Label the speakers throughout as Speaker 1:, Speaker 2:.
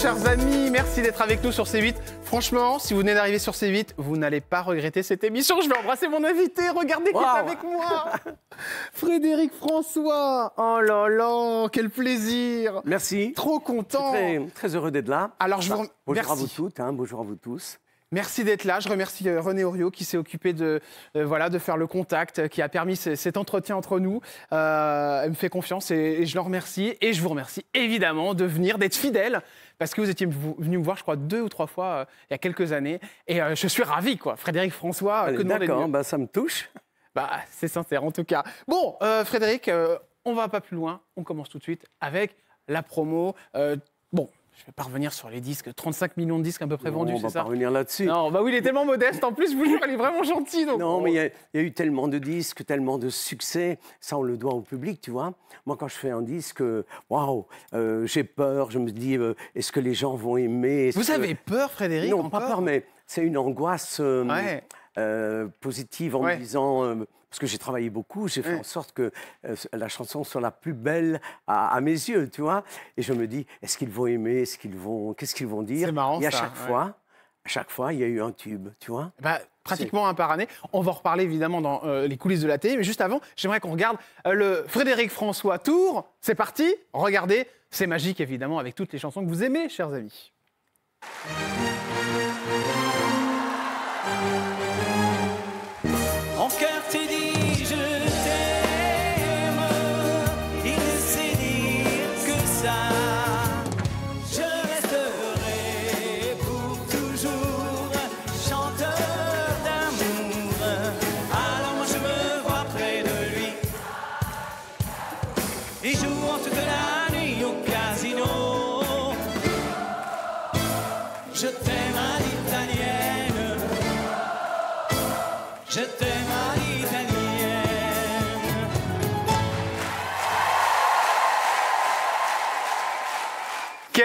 Speaker 1: chers amis. Merci d'être avec nous sur C8. Franchement, si vous venez d'arriver sur C8, vous n'allez pas regretter cette émission. Je vais embrasser mon invité. Regardez qui est avec moi. Frédéric François. Oh là là, quel plaisir.
Speaker 2: Merci. Trop content. Très, heureux d'être là. Alors, je vous Bonjour à vous toutes, hein. bonjour à vous tous.
Speaker 1: Merci d'être là. Je remercie euh, René Oriot qui s'est occupé de, euh, voilà, de faire le contact, euh, qui a permis cet entretien entre nous. elle me fait confiance et, je le remercie. Et je vous remercie évidemment de venir, d'être fidèle, parce que vous étiez venu me voir, je crois, deux ou trois fois il y a quelques années. Et je suis ravi, quoi. Frédéric François, ah, que demandez D'accord, bah, ça me touche. Bah, c'est sincère en tout cas. Bon, Frédéric, on va pas plus loin. On commence tout de suite avec la promo. bon, je ne vais pas revenir sur les disques. 35
Speaker 2: millions de disques à peu près vendus, c'est ça On va pas revenir là-dessus. Non, bah oui, il est tellement modeste. En plus, je vous jure, il est vraiment gentil. non, mais il y, a eu tellement de disques, tellement de succès. Ça, on le doit au public, tu vois. Moi, quand je fais un disque, waouh, euh, j'ai peur. Je me dis, euh, est-ce que les gens vont aimer Vous avez peur, Frédéric Non, pas peur, mais c'est une angoisse euh, positive en disant parce que j'ai travaillé beaucoup, j'ai fait mmh. en sorte que euh, la chanson soit la plus belle à, mes yeux, tu vois. Et je me dis, est-ce qu'ils vont aimer, ce qu'ils vont, qu'est-ce qu'ils vont dire C'est marrant. Et à ça, chaque fois, à chaque fois, il y a eu un tube, tu vois.
Speaker 1: Bah, pratiquement un par année. On va en reparler évidemment dans euh, les coulisses de la télé, mais juste avant, j'aimerais qu'on regarde euh, le Frédéric François Tour. C'est parti, regardez, c'est magique évidemment avec toutes les chansons que vous aimez, chers amis.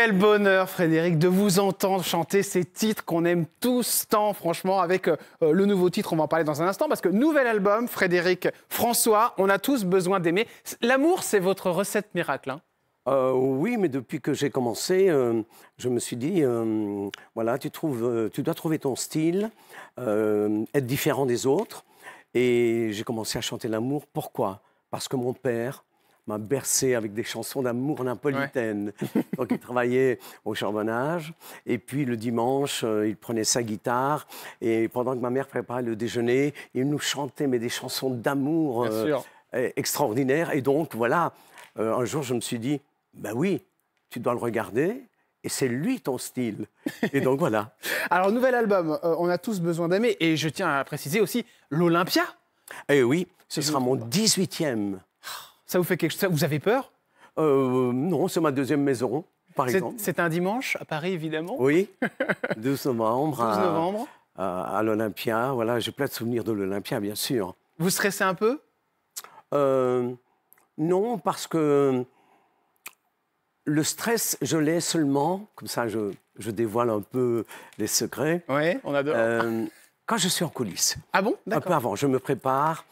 Speaker 1: Quel bonheur, Frédéric, de vous entendre chanter ces titres qu'on aime tous tant, franchement, avec euh, le nouveau titre, on va en parler dans un instant, parce que nouvel album, Frédéric François, on a tous besoin d'aimer. L'amour, c'est votre recette miracle. Hein.
Speaker 2: Euh, oui, mais depuis que j'ai commencé, euh, je me suis dit, voilà, tu, trouves, tu dois trouver ton style, être différent des autres. Et j'ai commencé à chanter l'amour. Pourquoi Parce que mon père m'a bercé avec des chansons d'amour napolitaine. Donc il travaillait au charbonnage. Et puis le dimanche, euh, il prenait sa guitare. Et pendant que ma mère préparait le déjeuner, il nous chantait mais des chansons d'amour euh, eh, extraordinaires. Et donc voilà, euh, un jour je me suis dit, ben bah oui, tu dois le regarder. Et c'est lui ton style. Et donc voilà. Alors, nouvel album, On a tous besoin d'aimer. Et je tiens à préciser aussi l'Olympia. Eh oui, ce sera mon 18e. Ça vous fait quelque chose Vous avez peur euh, Non, c'est ma deuxième maison, par exemple.
Speaker 1: C'est un dimanche à Paris, évidemment.
Speaker 2: Oui, 12 novembre. 12 novembre. À, l'Olympia. Voilà, j'ai plein de souvenirs de l'Olympia, bien sûr. Vous stressez un peu euh, Non, parce que le stress, je l'ai seulement, comme ça je, dévoile un peu les secrets. Oui, on adore. Euh, quand je suis en coulisses. Ah bon Un peu avant, je me prépare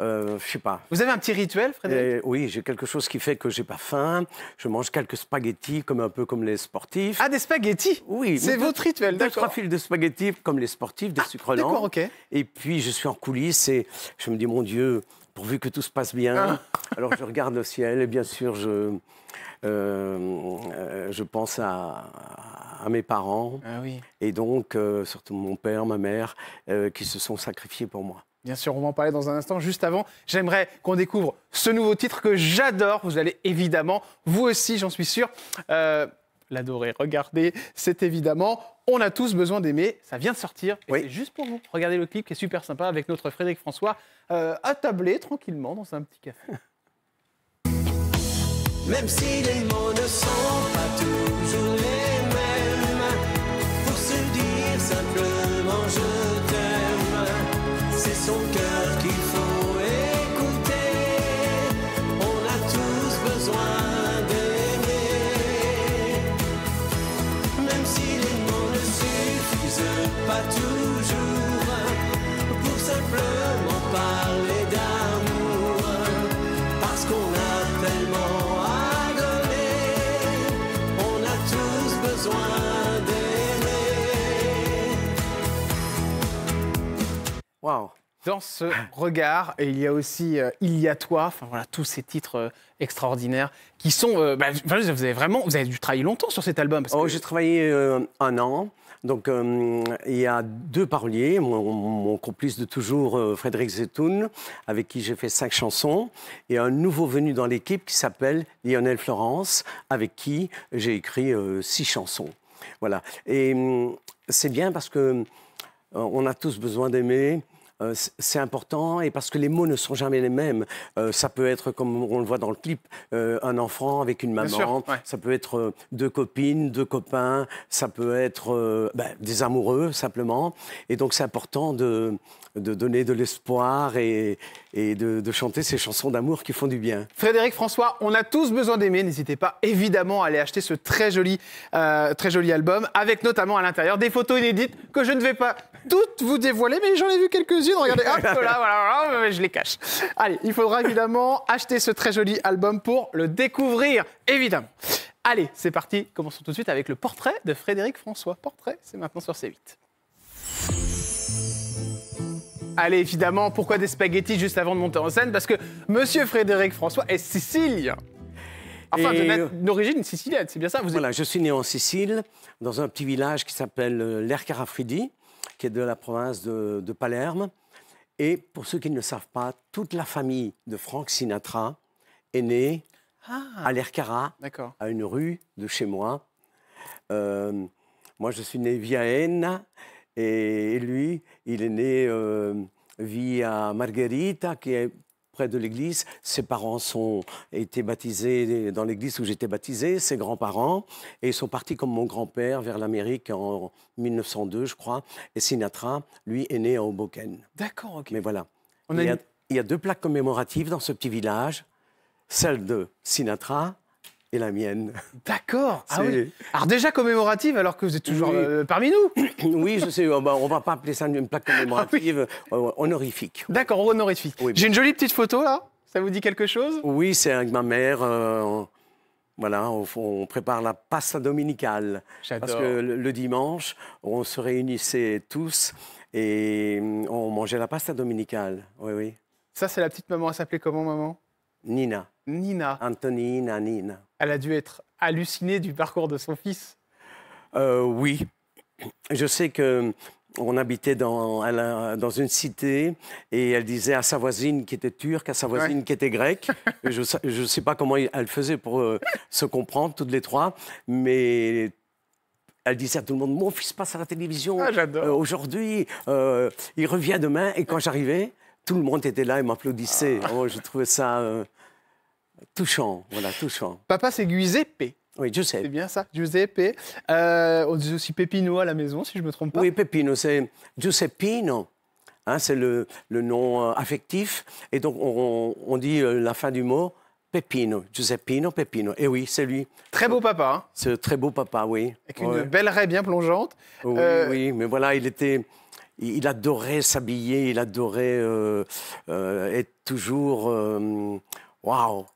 Speaker 2: euh, je sais pas. Vous avez un petit rituel, Frédéric Oui, j'ai quelque chose qui fait que j'ai pas faim. Je mange quelques spaghettis, comme un peu comme les sportifs. Ah, des spaghettis Oui. C'est votre rituel, d'accord. trois fils de spaghettis, comme les sportifs, des ah, sucres lents. D'accord, ok. Et puis, je suis en coulisses et je me dis, mon Dieu, pourvu que tout se passe bien. Ah. Alors je regarde le ciel et bien sûr je, euh, euh, je pense à, mes parents ah oui. et donc euh, surtout mon père, ma mère qui se sont sacrifiés pour moi.
Speaker 1: Bien sûr, on va en parler dans un instant. Juste avant, j'aimerais qu'on découvre ce nouveau titre que j'adore. Vous allez évidemment, vous aussi, j'en suis sûr, euh, l'adorer. Regardez, c'est évidemment On a tous besoin d'aimer. Ça vient de sortir c'est juste pour vous. Regardez le clip qui est super sympa avec notre Frédéric François euh, attablé tranquillement dans un petit café.
Speaker 2: Même si les mots ne sont pas toujours les toujours pour simplement parler d'amour parce qu'on a tellement à donner on a tous besoin d'aimer
Speaker 1: dans ce regard il y a aussi euh, il y a toi enfin voilà tous ces titres euh, extraordinaires qui sont euh, bah, vous avez vraiment vous avez dû travailler longtemps sur cet album oh, j'ai
Speaker 2: travaillé un an donc, euh, il y a deux paroliers, mon, complice de toujours, euh, Frédéric Zetoun, avec qui j'ai fait cinq chansons, et un nouveau venu dans l'équipe qui s'appelle Lionel Florence, avec qui j'ai écrit euh, six chansons. Voilà. Et c'est bien parce que on a tous besoin d'aimer. Euh, c'est important et parce que les mots ne sont jamais les mêmes. Euh, ça peut être, comme on le voit dans le clip, euh, un enfant avec une maman, ça peut être deux copines, deux copains, ça peut être ben, des amoureux simplement. Et donc c'est important de, de donner de l'espoir et, et de, chanter ces chansons d'amour qui font du bien.
Speaker 1: Frédéric François, on a tous besoin d'aimer. N'hésitez pas évidemment à aller acheter ce très joli, très joli album avec notamment à l'intérieur des photos inédites que je ne vais pas toutes vous dévoiler, mais j'en ai vu quelques-unes hop, là, voilà, je les cache. Allez, il faudra évidemment acheter ce très joli album pour le découvrir, évidemment. Allez, c'est parti, commençons tout de suite avec le portrait de Frédéric François. Portrait, c'est maintenant sur C8. Allez, évidemment, pourquoi des spaghettis juste avant de monter en scène Parce que Monsieur Frédéric François est sicilien.
Speaker 2: Enfin, d'origine sicilienne, c'est bien ça vous Voilà, je suis né en Sicile, dans un petit village qui s'appelle euh, l'Ercarafridi qui est de la province de, Palerme. Et pour ceux qui ne le savent pas, toute la famille de Frank Sinatra est née ah. à l'Ercara, à une rue de chez moi. Euh, moi, je suis né via Enna et lui, il est né euh, via Margherita, qui est près de l'église. Ses parents ont été baptisés dans l'église où j'étais baptisé, ses grands-parents, et ils sont partis comme mon grand-père vers l'Amérique en 1902, je crois. Et Sinatra, lui, est né à Hoboken. D'accord, ok. Mais voilà. il y a deux plaques commémoratives dans ce petit village. Celle de Sinatra et la mienne. D'accord. Ah oui. Alors déjà commémorative, alors que vous êtes toujours euh, parmi nous. oui, je sais. Oh, bah, on va, va pas appeler ça une plaque ah commémorative, euh, honorifique. D'accord, honorifique. J'ai une jolie petite photo là. Ça vous dit quelque chose Oui, c'est avec ma mère. Euh, voilà, on, prépare la pasta dominicale. Parce que le, dimanche, on se réunissait tous et mm, on mangeait la pasta dominicale. Oui, oui. Ça, c'est la petite maman. Elle s'appelait comment, maman Nina. Nina. Antonina Nina. Elle a dû être hallucinée du parcours de son fils. Euh, oui. Je sais que on habitait dans, une cité et elle disait à sa voisine qui était turque, à sa voisine qui était grecque. je ne sais pas comment elle faisait pour euh, se comprendre toutes les trois, mais elle disait à tout le monde Mon fils passe à la télévision ah, euh, aujourd'hui, il revient demain. Et quand j'arrivais, tout le monde était là et m'applaudissait. Ah. Oh, je trouvais ça Touchant, voilà, touchant. Papa, c'est Guiseppe. Oui, Giuseppe. C'est bien ça, Giuseppe. Euh, on dit
Speaker 1: aussi Pépino à la maison, si je ne me trompe pas. Oui,
Speaker 2: Pépino, c'est Giuseppino. Hein, c'est le, nom euh, affectif. Et donc, on, dit euh, la fin du mot, Pépino, Giuseppino Pepino. Et oui, c'est lui. Très beau papa. Hein. C'est très beau papa, oui. Avec une belle raie bien plongeante. Oui, oui, mais voilà, il était. Il adorait s'habiller, il adorait être toujours. Waouh!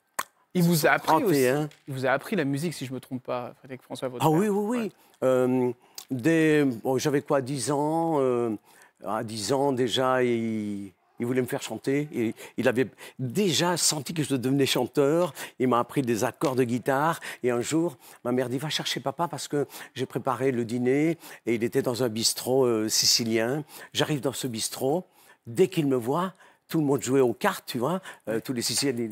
Speaker 2: Il vous a appris Aussi, hein.
Speaker 1: Il vous a appris la musique, si je ne me trompe pas, Frédéric François. ah oui,
Speaker 2: oui, oui. Euh, j'avais quoi, 10 ans euh, À 10 ans, déjà, il, voulait me faire chanter. Et il avait déjà senti que je devenais chanteur. Il m'a appris des accords de guitare. Et un jour, ma mère dit Va chercher papa parce que j'ai préparé le dîner. Et il était dans un bistrot euh, sicilien. J'arrive dans ce bistrot. Dès qu'il me voit, tout le monde jouait aux cartes, tu vois. tous les Siciliens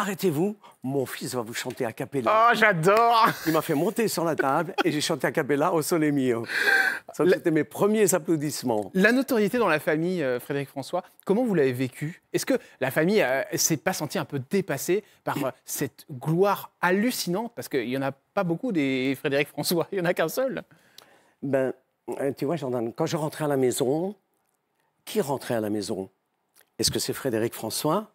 Speaker 2: arrêtez-vous, mon fils va vous chanter a cappella. Oh, j'adore Il m'a fait monter sur la table et j'ai chanté a cappella au soleil Mio. Ça, c'était mes premiers applaudissements.
Speaker 1: La notoriété dans la famille, euh, Frédéric François, comment vous l'avez vécu Est-ce que la famille euh, s'est pas sentie un peu dépassée par euh, cette gloire hallucinante Parce qu'il n'y en a pas beaucoup des Frédéric François, il n'y en a qu'un seul.
Speaker 2: Ben, tu vois, Jordan, quand je rentrais à la maison, qui rentrait à la maison Est-ce que c'est Frédéric François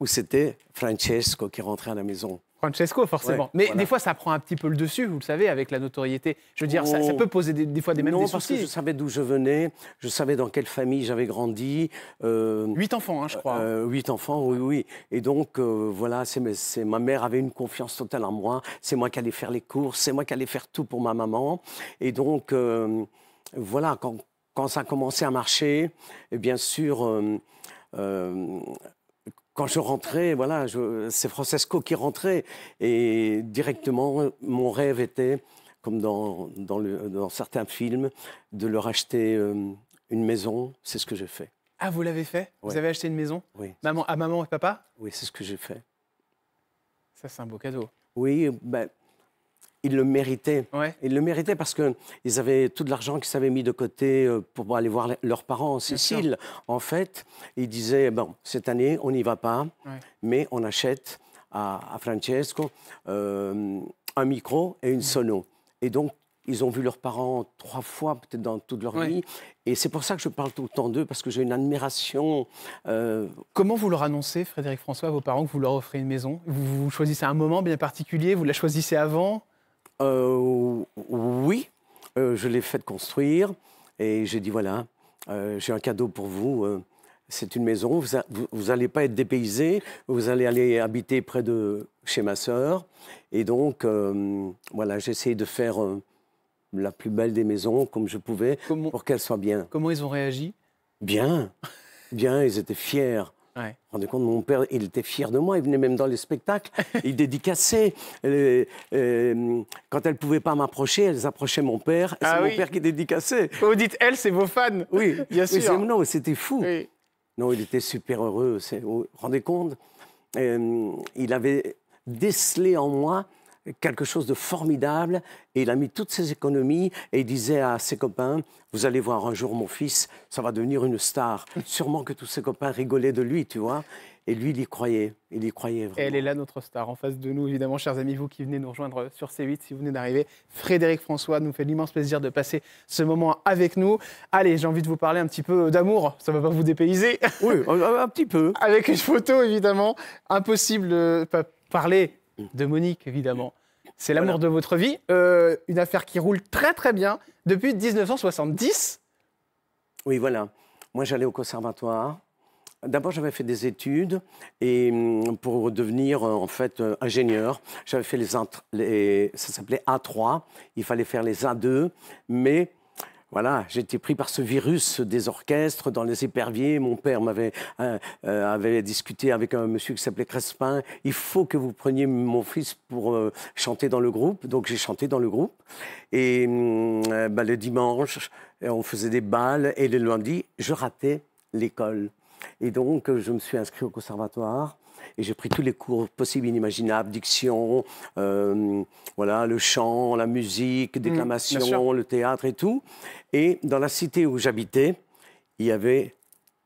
Speaker 2: où c'était Francesco qui rentrait à la maison.
Speaker 1: Francesco, forcément. mais des fois, ça prend un petit peu le dessus, vous le savez, avec la notoriété. Je veux dire, ça, ça, oh. peut
Speaker 2: poser des, fois des mêmes non, parce que je savais d'où je venais, je savais dans quelle famille j'avais grandi. Euh, huit enfants, hein, je crois. Euh, huit enfants, oui, oui. Et donc, euh, voilà, c'est, ma mère avait une confiance totale en moi. C'est moi qui allais faire les courses, c'est moi qui allais faire tout pour ma maman. Et donc, voilà, quand, ça a commencé à marcher, et bien sûr quand je rentrais, voilà, c'est Francesco qui rentrait. Et directement, mon rêve était, comme dans, dans, le, certains films, de leur acheter euh, une maison. C'est ce que j'ai fait. Ah, vous l'avez fait Vous avez acheté une maison Oui. Maman, à maman et papa Oui, c'est ce que j'ai fait. Ça, c'est un beau cadeau. Oui, ben, ils le méritaient. Ils le méritaient parce qu'ils avaient tout l'argent qu'ils avaient mis de côté euh, pour aller voir leurs parents en Sicile. En fait, ils disaient, bon, cette année, on n'y va pas, mais on achète à, Francesco euh, un micro et une sono. Et donc, ils ont vu leurs parents trois fois peut-être dans toute leur vie. Et c'est pour ça que je parle tout le temps d'eux, parce que j'ai une admiration. Euh, Comment vous leur annoncez, Frédéric François, à vos parents, que vous leur offrez une maison vous, vous, choisissez
Speaker 1: un moment bien particulier, vous la choisissez avant
Speaker 2: euh, oui, euh, je l'ai fait construire et j'ai dit voilà, euh, j'ai un cadeau pour vous c'est une maison, vous n'allez pas être dépaysé, vous allez aller habiter près de chez ma soeur. Et donc, voilà, j'ai essayé de faire la plus belle des maisons comme je pouvais pour qu'elle soit bien. Comment ils ont réagi Bien, bien, ils étaient fiers vous Rendez compte, mon père, il était fier de moi, il venait même dans les spectacles, il dédicaçait. Euh, euh, quand elle ne pouvait pas m'approcher, elles approchaient mon père, ah c'est mon père qui dédicaçait. Vous dites, elle, c'est vos fans. Oui, bien sûr. non, c'était fou. Non, il était super heureux. Vous vous rendez compte euh, Il avait décelé en moi quelque chose de formidable et il a mis toutes ses économies et il disait à ses copains vous allez voir un jour mon fils ça va devenir une star sûrement que tous ses copains rigolaient de lui tu vois et lui il y croyait il y croyait vraiment. elle
Speaker 1: est là notre star en face de nous évidemment chers amis vous qui venez nous rejoindre sur C8 si vous venez d'arriver Frédéric François nous fait l'immense plaisir de passer ce moment avec nous allez j'ai envie de vous parler un petit peu d'amour ça va pas vous dépayser oui un, petit peu avec une photo évidemment impossible de parler de Monique, évidemment. C'est l'amour de votre vie, euh, une affaire qui roule très très bien
Speaker 2: depuis 1970. Oui, voilà. Moi, j'allais au conservatoire. D'abord, j'avais fait des études et mm, pour devenir euh, en fait euh, ingénieur, j'avais fait les, les ça s'appelait A3. Il fallait faire les A2, mais voilà, j'étais pris par ce virus des orchestres dans les éperviers. Mon père m'avait hein, euh, avait discuté avec un monsieur qui s'appelait Crespin. Il faut que vous preniez mon fils pour euh, chanter dans le groupe. Donc j'ai chanté dans le groupe. Et mm, euh, bah, le dimanche, on faisait des balles. Et le lundi, je ratais l'école. Et donc je me suis inscrit au conservatoire et j'ai pris tous les cours possibles, inimaginables, diction, euh, voilà, le chant, la musique, mm, déclamation, le théâtre et tout. Et dans la cité où j'habitais, il y avait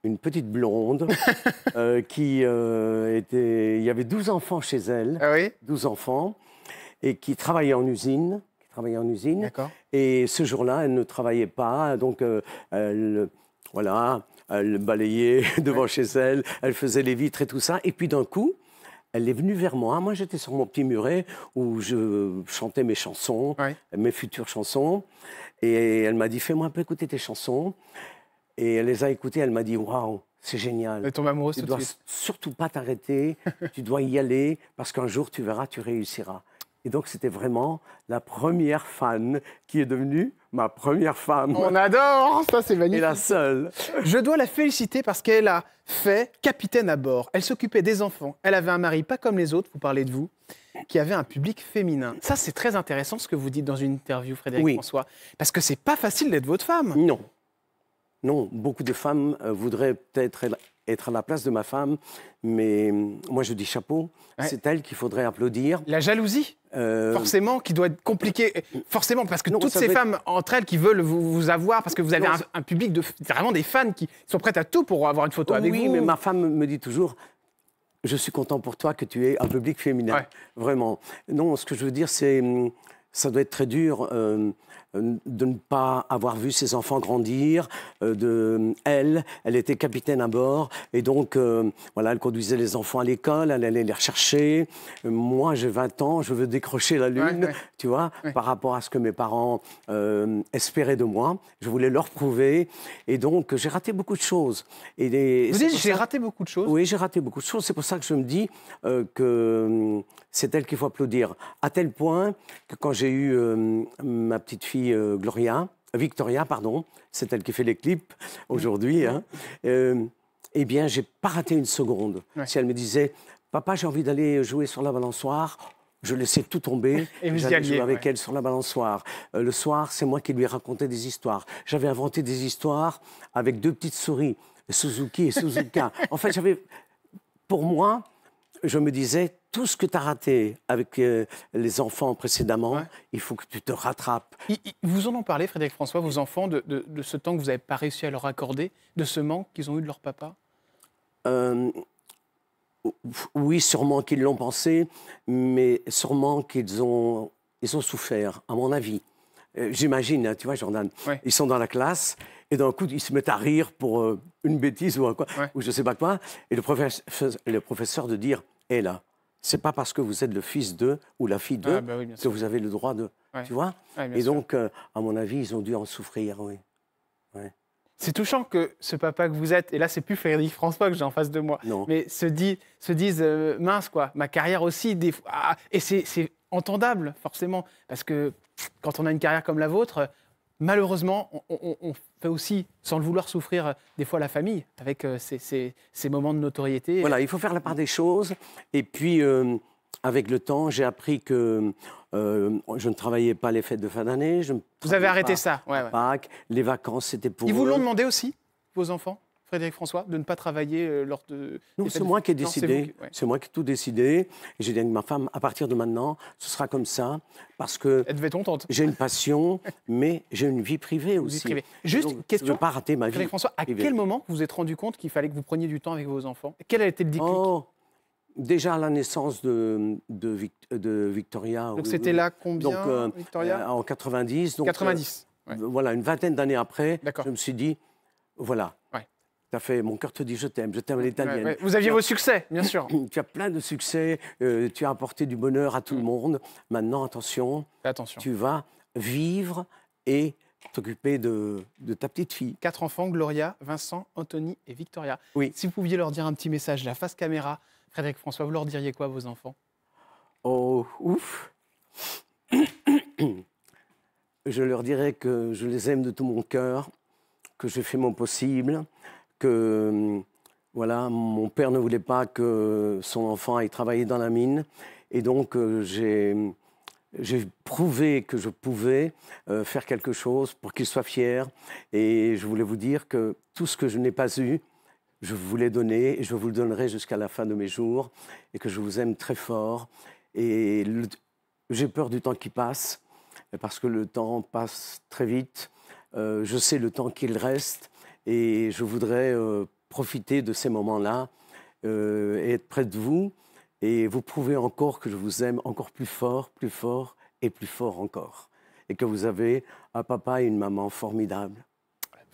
Speaker 2: une petite blonde euh, qui euh, était... Il y avait 12 enfants chez elle, 12 ah enfants, et qui travaillait en usine. Qui travaillait en usine. Et ce jour-là, elle ne travaillait pas, donc elle, voilà, elle balayait devant chez elle, elle faisait les vitres et tout ça. Et puis d'un coup, elle est venue vers moi. Moi, j'étais sur mon petit muret où je chantais mes chansons, mes futures chansons. Et elle m'a dit Fais-moi un peu écouter tes chansons. Et elle les a écoutées. Elle m'a dit Waouh, c'est génial. Et ton amoureux, tu dois surtout pas t'arrêter. tu dois y aller parce qu'un jour, tu verras, tu réussiras. Et donc, c'était vraiment la première fan qui est devenue ma première femme. On adore Ça, c'est magnifique. Et la seule. Je dois la féliciter parce qu'elle a
Speaker 1: fait capitaine à bord. Elle s'occupait des enfants. Elle avait un mari pas comme les autres, vous parlez de vous, qui avait un public féminin. Ça, c'est très intéressant ce que vous dites dans une interview, Frédéric François. Parce que
Speaker 2: c'est pas facile d'être votre femme. Non. Non, beaucoup de femmes euh, voudraient peut-être être à la place de ma femme, mais hum, moi je dis chapeau, c'est elle qu'il faudrait applaudir. La jalousie euh, Forcément,
Speaker 1: qui doit être compliquée. Forcément, parce que toutes ces femmes entre elles qui veulent vous, avoir, parce que vous avez un, public de vraiment des fans qui sont prêtes à tout pour avoir une photo avec oui, vous. Oui, mais ma
Speaker 2: femme me dit toujours. Je suis content pour toi que tu aies un public féminin. Vraiment. Non, ce que je veux dire, c'est hum, ça doit être très dur. Hum, euh, de ne pas avoir vu ses enfants grandir. Euh, de elle, elle était capitaine à bord et donc euh, voilà, elle conduisait les enfants à l'école, elle allait les rechercher. Moi, j'ai 20 ans, je veux décrocher la lune, tu vois, par rapport à ce que mes parents espéraient de moi. Je voulais leur prouver et donc j'ai raté beaucoup de choses. Et Vous dites j'ai raté beaucoup de choses. Oui, j'ai raté beaucoup de choses. C'est pour ça que je me dis que c'est elle qu'il faut applaudir. À tel point que quand j'ai eu ma petite fille euh, Gloria, euh, Victoria, pardon, c'est elle qui fait les clips aujourd'hui. Hein. Euh, eh bien, j'ai pas raté une seconde. Si elle me disait, papa, j'ai envie d'aller jouer sur la balançoire, je laissais tout tomber. Et j'allais jouer avec elle sur la balançoire. le soir, c'est moi qui lui racontais des histoires. J'avais inventé des histoires avec deux petites souris, Suzuki et Suzuka. en fait, j'avais, pour moi, je me disais, tout ce que tu as raté avec euh, les enfants précédemment, il faut que tu te rattrapes. vous en ont parlé, Frédéric
Speaker 1: François, vos enfants, de, ce temps que vous n'avez pas réussi à leur accorder, de ce manque qu'ils ont eu de leur papa
Speaker 2: euh, Oui, sûrement qu'ils l'ont pensé, mais sûrement qu'ils ont, ils ont souffert, à mon avis. Euh, j'imagine, hein, tu vois, Jordan, ils sont dans la classe et d'un coup, ils se mettent à rire pour une bêtise ou, quoi, ou je ne sais pas quoi, et le professeur, le professeur de dire, hé là, c'est pas parce que vous êtes le fils d'eux ou la fille d'eux ah, bah que vous avez le droit de. Tu vois Et donc, euh, à mon avis, ils ont dû en souffrir, oui.
Speaker 1: C'est touchant que ce papa que vous êtes, et là c'est plus Frédéric François que j'ai en face de moi, mais se, dit, se disent euh, mince quoi, ma carrière aussi, des fois... Ah, » et c'est entendable forcément, parce que quand on a une carrière comme la vôtre, malheureusement, on, fait aussi, sans le vouloir, souffrir euh, des fois la famille avec euh, ces, moments de notoriété. Voilà,
Speaker 2: il faut faire la part des choses. Et puis, euh, avec le temps, j'ai appris que je ne travaillais pas les fêtes de fin d'année. Vous avez arrêté ça ouais, Pâques, les vacances, c'était pour. Ils vous l'ont
Speaker 1: demandé aussi, vos enfants Frédéric François, de ne pas travailler euh, lors de... c'est moi qui ai décidé.
Speaker 2: C'est moi qui ai tout décidé. J'ai dit à ma femme, à partir de maintenant, ce sera comme ça, parce que... Elle devait être contente. J'ai une passion, mais j'ai une vie privée aussi. Juste, question... Je ne pas rater ma vie Frédéric François, à quel
Speaker 1: moment vous vous êtes rendu compte qu'il fallait que vous preniez du temps avec vos enfants
Speaker 2: Quel a été le déclic oh, Déjà à la naissance de, de, Victoria. Donc c'était là combien, donc, euh, Victoria euh, En 90. Donc, 90. Voilà, une vingtaine d'années après, je me suis dit, voilà, fait Mon cœur te dit je t'aime, je t'aime l'italienne. Vous aviez vos succès, bien sûr. tu as plein de succès, euh, tu as apporté du bonheur à tout le mm. monde. Maintenant, attention, attention. tu vas vivre et t'occuper de, de, ta petite fille. Quatre enfants, Gloria, Vincent, Anthony et Victoria. Oui. Si
Speaker 1: vous pouviez leur dire un petit message, la face caméra, Frédéric François, vous leur diriez quoi vos enfants
Speaker 2: Oh, ouf Je leur dirais que je les aime de tout mon cœur, que j'ai fait mon possible, que hum, voilà, mon père ne voulait pas que son enfant aille travailler dans la mine. Et donc, euh, hum, j'ai prouvé que je pouvais euh, faire quelque chose pour qu'il soit fier. Et je voulais vous dire que tout ce que je n'ai pas eu, je vous l'ai donné et je vous le donnerai jusqu'à la fin de mes jours. Et que je vous aime très fort. Et j'ai peur du temps qui passe, parce que le temps passe très vite. Euh, je sais le temps qu'il reste. Et je voudrais euh, profiter de ces moments-là euh, et être près de vous et vous prouver encore que je vous aime encore plus fort, plus fort et plus fort encore. Et que vous avez un papa et une maman formidables.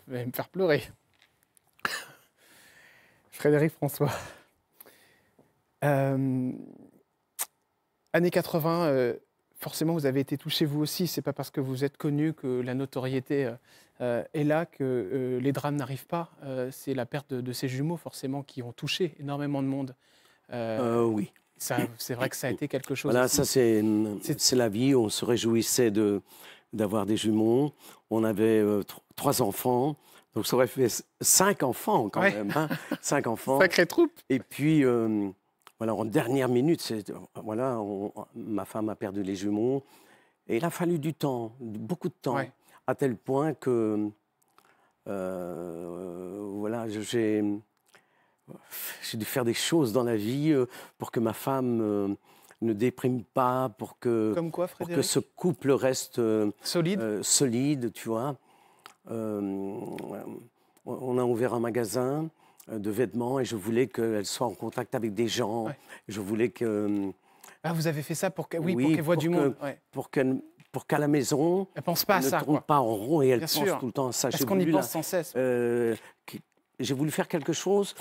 Speaker 1: Vous allez me faire pleurer. Frédéric François. Euh, années 80, forcément, vous avez été touché vous aussi. C'est pas parce que vous êtes connu que la notoriété euh, euh, est là que euh, les drames n'arrivent pas. c'est la perte de, ces jumeaux, forcément, qui ont touché énormément de monde. oui. C'est vrai que ça a été quelque chose. Voilà, ça
Speaker 2: c'est la vie. On se réjouissait de d'avoir des jumeaux. On avait trois enfants. Donc ça aurait fait cinq enfants quand même. Hein. cinq enfants. Sacrée troupe. Et puis en dernière minute, euh, voilà, ma femme a perdu les jumeaux. Et il a fallu du temps, beaucoup de temps, à tel point que euh, voilà, j'ai dû faire des choses dans la vie euh, pour que ma femme ne déprime pas, pour que, ce couple reste solide. tu vois. on a ouvert un magasin. Euh, de vêtements et je voulais qu'elle soit en contact avec des gens. Je voulais que. Ah, vous avez fait ça pour qu'elle oui, du monde. Pour pour qu'à la maison, elle pense pas ne ça, pas en rond et elle pense tout le temps à ça. Parce qu'on y pense sans cesse. Euh, j'ai voulu faire quelque chose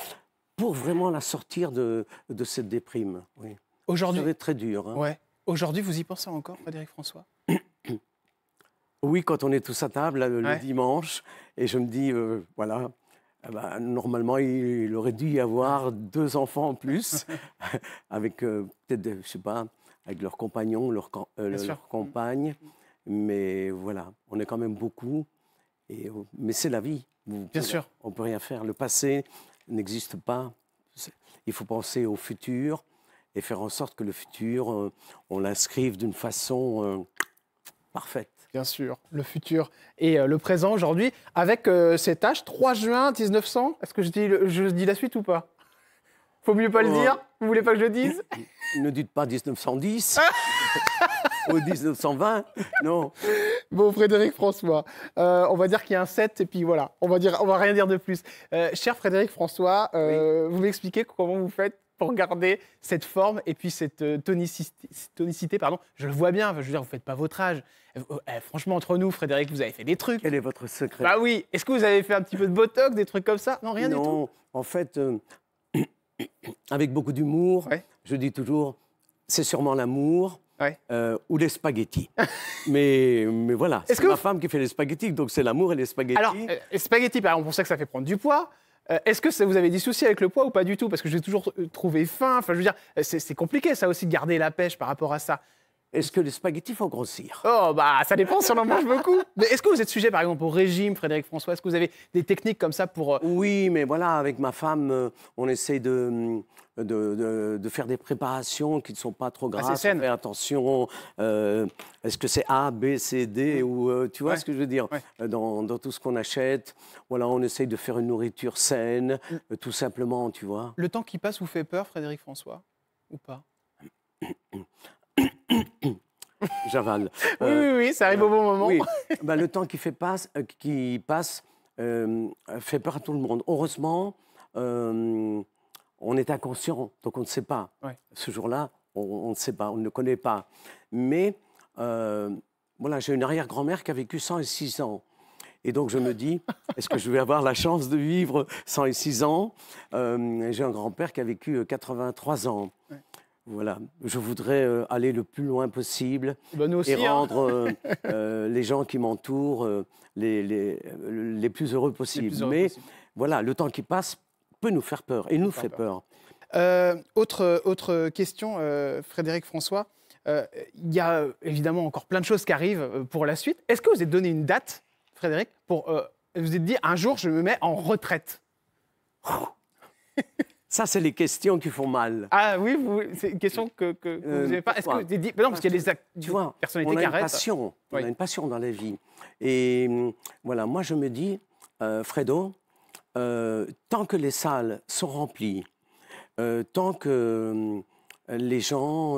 Speaker 2: pour vraiment la sortir de, de cette déprime. Oui. Aujourd'hui, être très dur. Hein. Ouais.
Speaker 1: Aujourd'hui, vous y pensez encore, Frédéric François
Speaker 2: Oui, quand on est tous à table le dimanche, et je me dis, euh, voilà, eh ben, normalement, il aurait dû y avoir deux enfants en plus, avec euh, peut-être, je sais pas, avec leurs compagnons, leurs euh, leur compagnes. Mm. Mais voilà, on est quand même beaucoup. Et, euh, mais c'est la vie. Bien sûr. On peut rien faire. Le passé n'existe pas. Il faut penser au futur et faire en sorte que le futur, on l'inscrive d'une façon parfaite bien sûr,
Speaker 1: le futur et euh, le présent aujourd'hui, avec euh, cet H 3 juin 1900. Est-ce que je dis, je dis la suite ou
Speaker 2: pas Faut mieux pas le oh. dire Vous voulez pas que je dise Ne dites pas 1910 ou 1920, non. Bon, Frédéric François,
Speaker 1: euh, on va dire qu'il y a un 7 et puis voilà, on va, dire, on va rien dire de plus. cher Frédéric François, vous m'expliquez comment vous faites pour garder cette forme et puis cette euh, tonicité, tonicité pardon. Je le vois bien, je veux dire, vous faites pas votre âge. Oh, eh, franchement, entre nous, Frédéric, vous avez fait des trucs. Quel
Speaker 2: est votre secret Bah oui,
Speaker 1: est-ce que vous avez fait un petit peu de botox, des trucs comme
Speaker 2: ça Non, rien du tout. Non, en fait, euh, avec beaucoup d'humour, je dis toujours, c'est sûrement l'amour. Euh, ou les spaghettis. mais, mais voilà, c'est ma femme qui fait les spaghettis, donc c'est l'amour et les spaghettis. Alors,
Speaker 1: les spaghettis, on pensait que ça fait prendre du poids. Euh, est-ce que ça, vous avez des soucis avec le poids ou pas du tout Parce que j'ai toujours euh, trouvé faim. Enfin, je veux dire, euh, c'est compliqué ça aussi de garder la pêche par rapport à ça. Est-ce que les spaghettis faut grossir Oh bah ça dépend si on en mange beaucoup. Mais est-ce que vous êtes sujet par exemple
Speaker 2: au régime, Frédéric François Est-ce que vous avez des techniques comme ça pour euh, Oui, mais voilà, avec ma femme, euh, on essaie euh, de de, de, faire des préparations qui ne sont pas trop ah, grasses. Ah, Mais attention. est-ce que c'est A, B, C, D mm. ou tu vois ce que je veux dire dans, dans, tout ce qu'on achète. Voilà, on essaye de faire une nourriture saine, mm. tout simplement, tu vois.
Speaker 1: Le temps qui passe vous fait peur, Frédéric François, ou pas
Speaker 2: J'avale. oui, oui, oui, ça arrive au bon moment. Bah, le temps qui, fait passe, euh, qui passe euh, fait peur à tout le monde. Heureusement, euh, on est inconscient, donc on ne sait pas. Ce jour-là, on, ne sait pas, on ne connaît pas. Mais voilà, j'ai une arrière-grand-mère qui a vécu 106 ans. Et donc je me dis, est-ce que je vais avoir la chance de vivre 106 ans J'ai un grand-père qui a vécu 83 ans. Voilà, je voudrais euh, aller le plus loin possible
Speaker 1: bah, et hein. rendre
Speaker 2: euh, euh, les gens qui m'entourent les, les, plus heureux possibles. Mais voilà, le temps qui passe peut nous faire peur et nous fait peur.
Speaker 1: autre, autre question, Frédéric François. Il y a évidemment encore plein de choses qui arrivent pour la suite. Est-ce que vous avez donné une date, Frédéric, pour vous êtes dit un jour je me mets en retraite
Speaker 2: Ça, c'est les questions qui font mal.
Speaker 1: Ah oui, c'est une question que, vous n'avez euh, pas. Est-ce que bah non, parce qu'il y a des, tu vois,
Speaker 2: personnalités une Passion. On a une passion dans la vie. Et hum, voilà, moi, je me dis, euh, Fredo, euh, tant que les salles sont remplies, tant que hum, les gens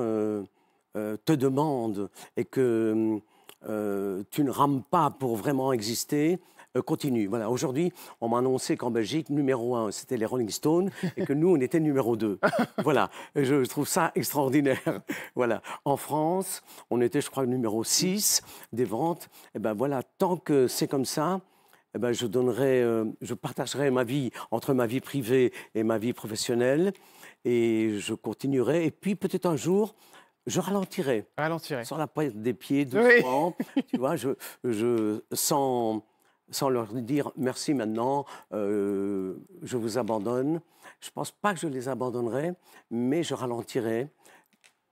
Speaker 2: te demandent et que hum, tu ne rames pas pour vraiment exister, euh, continue. Voilà, aujourd'hui, on m'a annoncé qu'en Belgique, numéro un, c'était les Rolling Stones et que nous, on était numéro deux. voilà, je trouve ça extraordinaire. voilà, en France, on était, je crois, numéro 6 des ventes. Et eh ben voilà, tant que c'est comme ça, eh ben, je donnerai, euh, je partagerai ma vie entre ma vie privée et ma vie professionnelle, et je continuerai. Et puis peut-être un jour, je ralentirai. Ralentirai. Sans la pointe des pieds, doucement. tu vois, je, je sens sans leur dire merci maintenant, euh, je vous abandonne. Je ne pense pas que je les abandonnerai, mais je ralentirai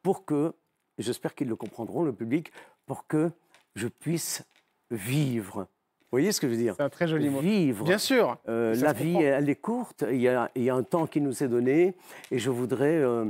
Speaker 2: pour que, j'espère qu'ils le comprendront, le public, pour que je puisse vivre. Vous voyez ce que je veux dire C'est un très joli mot. Vivre. Bien sûr. Euh, la vie, elle est courte. Il y, a, un temps qui nous est donné. Et je voudrais. Euh,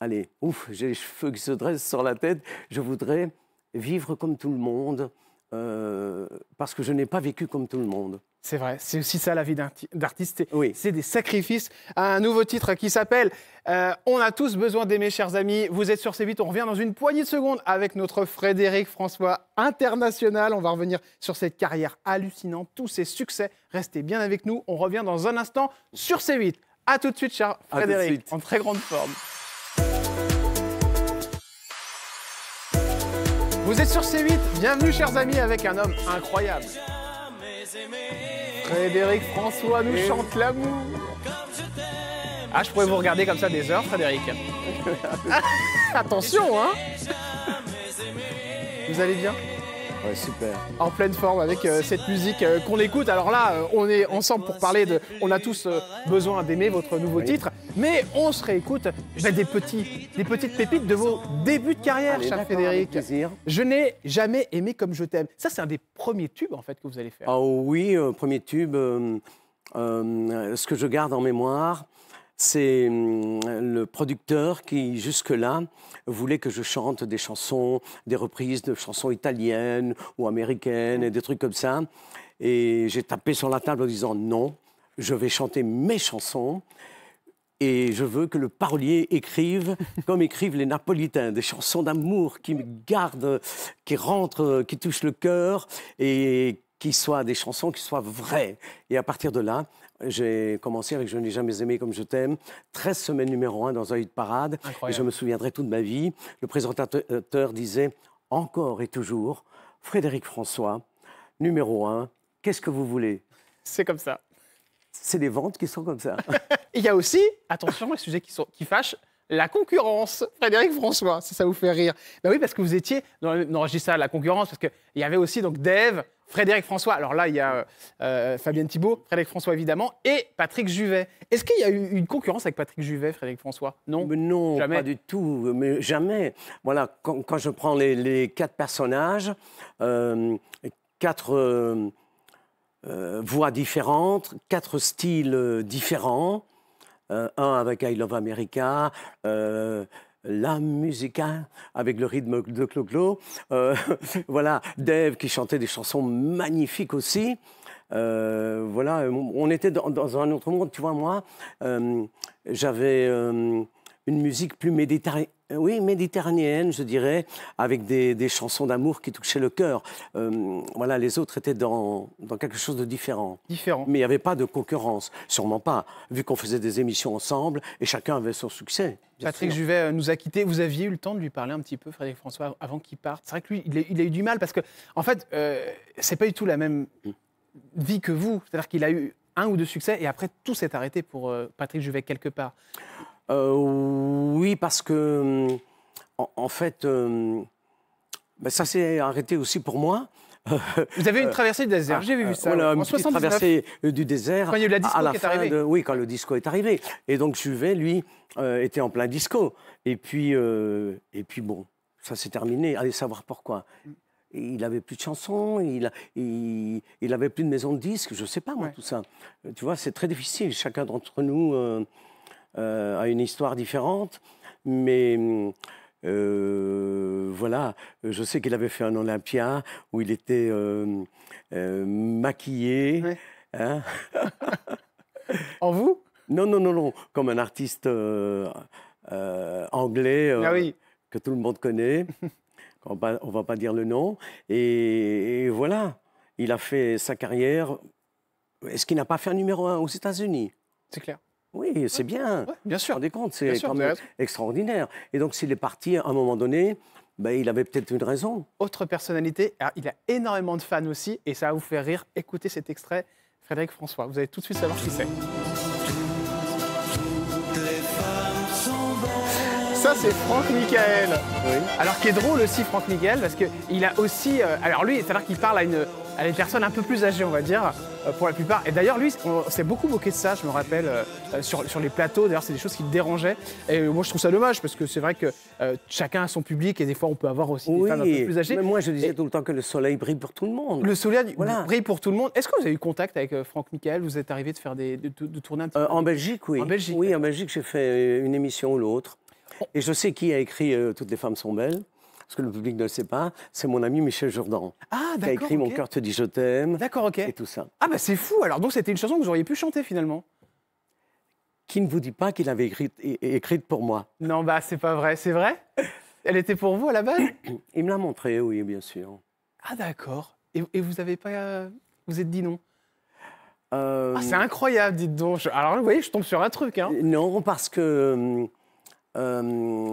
Speaker 2: allez, ouf, j'ai les cheveux qui se dressent sur la tête. Je voudrais vivre comme tout le monde. Euh, parce que je n'ai pas vécu comme tout le monde.
Speaker 1: C'est vrai, c'est aussi ça la vie d'artiste. C'est des sacrifices. Un nouveau titre qui s'appelle euh, On a tous besoin d'aimer, chers amis. Vous êtes sur C8, on revient dans une poignée de secondes avec notre Frédéric François International. On va revenir sur cette carrière hallucinante, tous ses succès. Restez bien avec nous, on revient dans un instant sur C8. A tout de suite, cher Frédéric, suite. en très grande forme. Vous êtes sur C8, bienvenue chers amis avec un homme incroyable. Frédéric François nous chante l'amour. Ah, je pourrais vous regarder comme ça des heures, Frédéric. Attention, hein Vous allez bien super. En pleine forme avec euh, cette musique euh, qu'on écoute. Alors là, euh, on est ensemble pour parler de. On a tous besoin d'aimer votre nouveau titre, mais on se réécoute bah, des, petits, des petites pépites de vos débuts de carrière, cher Frédéric. Je n'ai jamais aimé comme je t'aime. Ça, c'est un des premiers tubes en fait que vous allez
Speaker 2: faire. Oh oui, premier tube. ce que je garde en mémoire, c'est hum, le producteur qui jusque-là voulait que je chante des chansons, des reprises de chansons italiennes ou américaines et des trucs comme ça. Et j'ai tapé sur la table en disant non, je vais chanter mes chansons et je veux que le parolier écrive comme écrivent les Napolitains, des chansons d'amour qui me gardent, qui rentrent, qui touchent le cœur et qui soient des chansons qui soient vraies. Et à partir de là, j'ai commencé avec Je n'ai jamais aimé comme je t'aime, 13 semaines numéro 1 dans un de parade. Et je me souviendrai toute ma vie. Le présentateur disait encore et toujours Frédéric François, numéro 1, qu'est-ce que vous voulez C'est comme ça. C'est des ventes qui sont comme ça. Il y a aussi,
Speaker 1: attention, les sujets qui, sont, qui fâchent, la concurrence. Frédéric François, si ça vous fait rire. Ben oui, parce que vous étiez dans, registre ça, la concurrence, parce qu'il y avait aussi donc Dave, Frédéric François, alors là, il y a euh, Fabienne Thibault, Frédéric François évidemment, et Patrick Juvet. Est-ce qu'il y a eu une concurrence avec Patrick Juvet, Frédéric François
Speaker 2: Non Non, jamais. pas du tout, mais jamais. Voilà, quand, je prends les, quatre personnages, euh, quatre euh, voix différentes, quatre styles différents, un avec I Love America, la musicale avec le rythme de Clo-Clo. Euh, voilà, Dave qui chantait des chansons magnifiques aussi. Euh, voilà, on était dans, un autre monde. Tu vois, moi, euh, j'avais une musique plus méditerranéenne euh, oui, méditerranéenne, je dirais, avec des, chansons d'amour qui touchaient le cœur. Euh, voilà, les autres étaient dans, quelque chose de différent. Différent. Mais il n'y avait pas de concurrence, sûrement pas, vu qu'on faisait des émissions ensemble et chacun avait son succès.
Speaker 1: Patrick Juvet euh, nous a quittés. Vous aviez eu le temps de lui parler un petit peu, Frédéric François, avant qu'il parte. C'est vrai que lui, il a, eu du mal parce que, en fait, c'est pas du tout la même vie que vous. C'est-à-dire qu'il a eu un ou deux succès et après tout s'est arrêté pour Patrick Juvet quelque part.
Speaker 2: Euh, oui, parce que, hum, en, fait, hum, ben, ça s'est arrêté aussi pour moi. Vous avez une traversée du désert, ah, j'ai vu euh, ça. une traversée euh, du désert. Quand il y a eu la disco qui est arrivée. Oui, quand le disco est arrivé. Et donc Juvet, lui, était en plein disco. Et puis, et puis bon, ça s'est terminé. Allez savoir pourquoi. Il n'avait plus de chansons, il, il, plus de maison de disques, je sais pas moi tout ça. Tu vois, c'est très difficile. Chacun d'entre nous. A euh, une histoire différente, mais euh, voilà, je sais qu'il avait fait un Olympia où il était euh, maquillé. Hein. en vous Non, non, non, non, comme un artiste anglais ah que tout le monde connaît. on ne va pas dire le nom. Et, et, voilà, il a fait sa carrière. Est-ce qu'il n'a pas fait un numéro un aux États-Unis C'est clair. Oui, c'est bien. bien sûr. Vous vous c'est quand extraordinaire. Et donc, s'il est parti, à un moment donné, ben, il avait peut-être une raison.
Speaker 1: Autre personnalité, ah, il a énormément de fans aussi,
Speaker 2: et ça va vous faire rire. Écoutez
Speaker 1: cet extrait, Frédéric François. Vous allez tout de suite savoir qui c'est. ça, c'est Franck Michael. Alors, qui est drôle aussi, Franck Michael, parce qu'il a aussi. Euh, alors, lui, c'est-à-dire qu'il parle à une, à une personne un peu plus âgée, on va dire, euh, pour la plupart. Et d'ailleurs, lui, on s'est beaucoup moqué de ça, je me rappelle, euh, sur, sur, les plateaux. D'ailleurs, c'est des choses qui le dérangeaient. Et moi, je trouve ça dommage, parce que c'est vrai que chacun a son public, et des fois, on peut avoir
Speaker 2: aussi des femmes un peu plus âgées. Mais moi, je disais tout le temps que le soleil brille pour tout le monde. Le
Speaker 1: soleil brille pour tout le monde. Est-ce que vous avez eu contact avec Franck Michael Vous êtes arrivé de faire des, de, de tourner un peu
Speaker 2: En Belgique, oui. En Belgique. Oui, en Belgique, j'ai fait une émission ou l'autre. Et je sais qui a écrit euh, Toutes les femmes sont belles, parce que le public ne le sait pas. C'est mon ami Michel Jourdan. Ah, Qui a écrit Mon cœur te dit je t'aime. D'accord, ok. Et tout ça. Ah, bah c'est fou. Alors, donc, c'était une chanson que j'aurais pu chanter finalement Qui ne vous dit pas qu'il l'avait écrite, pour moi
Speaker 1: Non, bah, c'est pas vrai. C'est vrai Elle était pour vous à la base
Speaker 2: Il me l'a montré oui, bien sûr.
Speaker 1: Ah, d'accord. Et, vous avez pas. Euh, vous êtes dit
Speaker 2: non euh, ah, C'est incroyable, dites donc. Alors, vous voyez, je tombe sur un truc. Hein. Non, parce que. Hum, euh,